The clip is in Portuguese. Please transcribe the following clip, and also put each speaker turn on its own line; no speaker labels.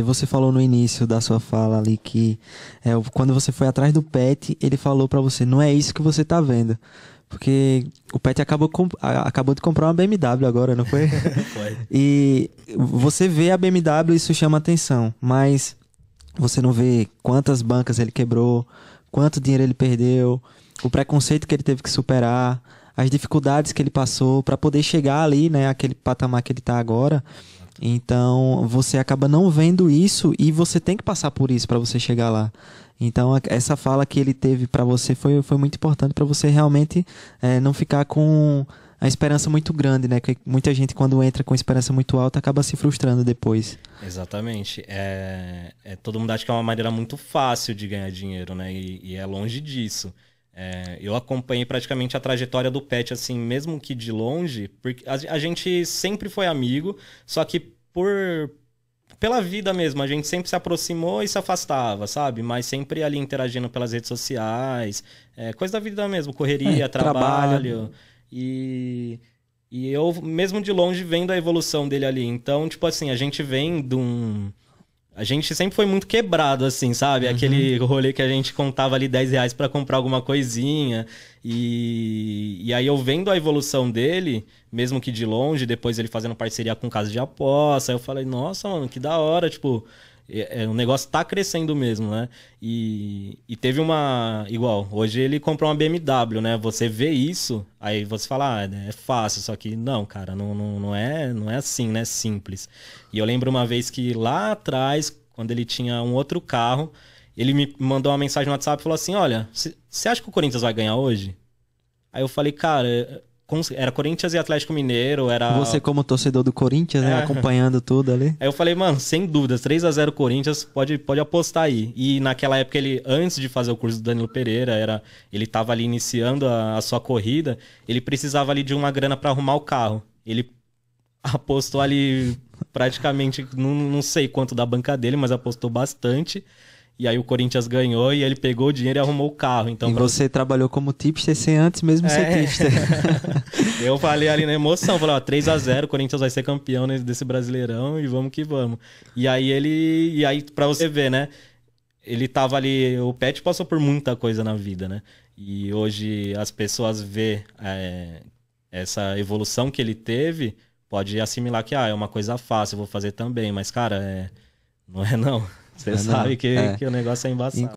Você falou no início da sua fala ali que é, quando você foi atrás do pet, ele falou para você, não é isso que você tá vendo. Porque o pet acabou, acabou de comprar uma BMW agora, não foi? foi. E você vê a BMW e isso chama atenção, mas você não vê quantas bancas ele quebrou, quanto dinheiro ele perdeu, o preconceito que ele teve que superar, as dificuldades que ele passou para poder chegar ali, né, aquele patamar que ele tá agora. Então você acaba não vendo isso e você tem que passar por isso para você chegar lá. Então essa fala que ele teve para você foi, foi muito importante para você realmente é, não ficar com a esperança muito grande, né? Que muita gente quando entra com esperança muito alta acaba se frustrando depois.
Exatamente. É, é todo mundo acha que é uma maneira muito fácil de ganhar dinheiro, né? E, e é longe disso. É, eu acompanhei praticamente a trajetória do Pet, assim, mesmo que de longe, porque a, a, gente sempre foi amigo, só que por pela vida mesmo, a gente sempre se aproximou e se afastava, sabe? Mas sempre ali interagindo pelas redes sociais, é, coisa da vida mesmo, correria, é, trabalho, trabalho. E, e eu, mesmo de longe, vendo a evolução dele ali. Então, tipo assim, a gente vem de um a gente sempre foi muito quebrado, assim, sabe? Uhum. Aquele rolê que a gente contava ali 10 reais pra comprar alguma coisinha. E, e aí eu vendo a evolução dele, mesmo que de longe, depois ele fazendo parceria com casa de aposta, aí eu falei, nossa, mano, que da hora, tipo, é, é, o negócio está crescendo mesmo, né? E, e teve uma. Igual, hoje ele comprou uma BMW, né? Você vê isso, aí você fala, ah, é, é fácil, só que não, cara, não, não, não, é, não é assim, né? Simples. E eu lembro uma vez que lá atrás, quando ele tinha um outro carro, ele me mandou uma mensagem no WhatsApp e falou assim: Olha, você acha que o Corinthians vai ganhar hoje? Aí eu falei, cara, era Corinthians e Atlético Mineiro, era... Você como
torcedor do Corinthians, né? É. Acompanhando tudo ali.
Aí eu falei, mano, sem dúvidas, 3 a 0 Corinthians, pode, pode apostar aí. E naquela época ele, antes de fazer o curso do Danilo Pereira, era ele tava ali iniciando a, a sua corrida, ele precisava ali de uma grana para arrumar o carro. Ele apostou ali praticamente, não, não sei quanto da banca dele, mas apostou bastante. E aí o Corinthians ganhou e ele pegou o dinheiro e arrumou o carro. Então, e pra... você
trabalhou como tipster sem antes mesmo é. ser tipster.
eu falei ali na emoção, falei, ó, 3x0, o Corinthians vai ser campeão desse Brasileirão e vamos que vamos. E aí ele. E aí, pra você ver, né? Ele tava ali. O Pet passou por muita coisa na vida, né? E hoje as pessoas vê é, essa evolução que ele teve, pode assimilar que ah, é uma coisa fácil, eu vou fazer também. Mas, cara, é... não é não. Você sabe que, é. que o negócio é embaçado.